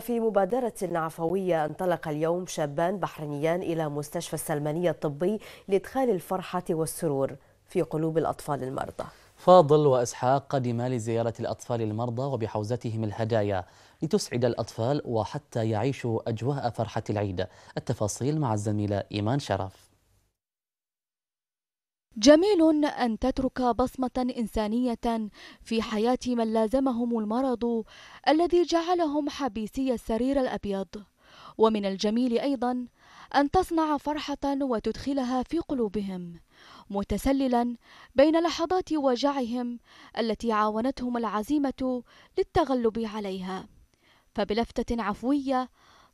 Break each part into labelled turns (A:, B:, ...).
A: في مبادرة عفوية انطلق اليوم شابان بحرينيان إلى مستشفى السلمانية الطبي لإدخال الفرحة والسرور في قلوب الأطفال المرضى فاضل وإسحاق قدما لزيارة الأطفال المرضى وبحوزتهم الهدايا لتسعد الأطفال وحتى يعيشوا أجواء فرحة العيد التفاصيل مع الزميلة إيمان شرف جميل أن تترك بصمة إنسانية في حياة من لازمهم المرض الذي جعلهم حبيسي السرير الأبيض ومن الجميل أيضا أن تصنع فرحة وتدخلها في قلوبهم متسللا بين لحظات وجعهم التي عاونتهم العزيمة للتغلب عليها فبلفتة عفوية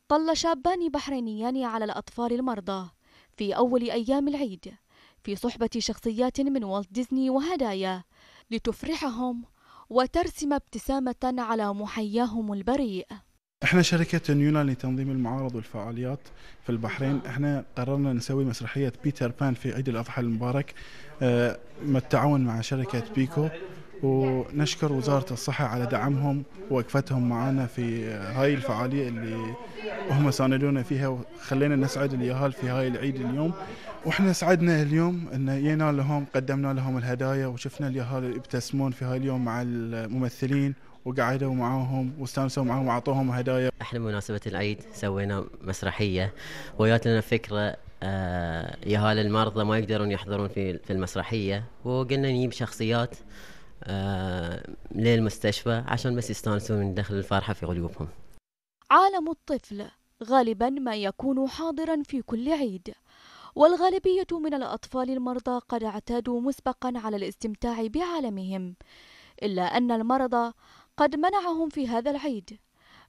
A: طل شابان بحرينيان على الأطفال المرضى في أول أيام العيد في صحبة شخصيات من والت ديزني وهدايا لتفرحهم وترسم ابتسامة على محياهم البريء
B: احنا شركة نيولا لتنظيم المعارض والفعاليات في البحرين نعم. احنا قررنا نسوي مسرحية بيتر بان في عيد الأضحى المبارك اه، مع شركة بيكو ونشكر وزارة الصحة على دعمهم ووقفتهم معنا في هاي الفعالية اللي هم ساندونا فيها وخلينا نسعد اليهال في هاي العيد اليوم واحنا سعدنا اليوم ان جينا لهم قدمنا لهم الهدايا وشفنا اليهال يبتسمون في هاي اليوم مع الممثلين وقعدوا
C: معاهم واستانسوا معاهم واعطوهم هدايا احنا بمناسبه العيد سوينا مسرحيه ويات لنا فكره آه يهال المرضى ما يقدرون يحضرون في المسرحيه وقلنا نجيب شخصيات آه، للمستشفى عشان بس يستانسوا من داخل الفرحة في قلوبهم
A: عالم الطفل غالبا ما يكون حاضرا في كل عيد والغالبية من الأطفال المرضى قد اعتادوا مسبقا على الاستمتاع بعالمهم إلا أن المرض قد منعهم في هذا العيد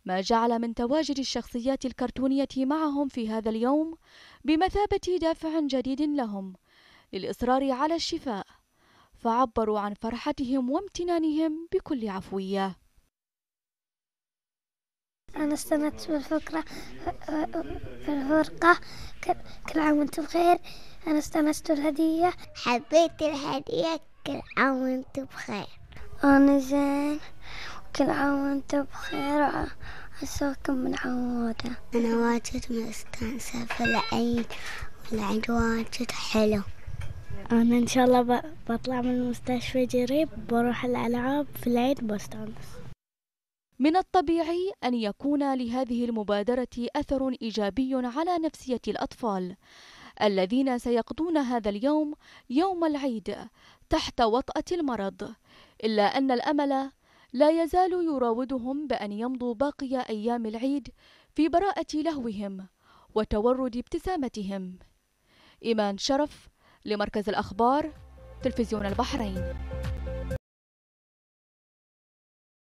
A: ما جعل من تواجد الشخصيات الكرتونية معهم في هذا اليوم بمثابة دافع جديد لهم للإصرار على الشفاء فعبروا عن فرحتهم وامتنانهم بكل عفوية
B: أنا استمتعت بالفكرة بالفرقة كل عام وأنتم بخير أنا استمتعت بالهدية حبيت الهدية
C: كل عام وأنتم بخير أنا زين كل عام وأنتم بخير عساكم من عودة أنا واجد مستانسة في العيد والعيد واجد حلو أنا إن شاء الله بطلع من المستشفى قريب بروح الألعاب في العيد بستانس
A: من الطبيعي أن يكون لهذه المبادرة أثر إيجابي على نفسية الأطفال الذين سيقضون هذا اليوم يوم العيد تحت وطأة المرض إلا أن الأمل لا يزال يراودهم بأن يمضوا باقي أيام العيد في براءة لهوهم وتورد ابتسامتهم إيمان شرف لمركز الأخبار تلفزيون البحرين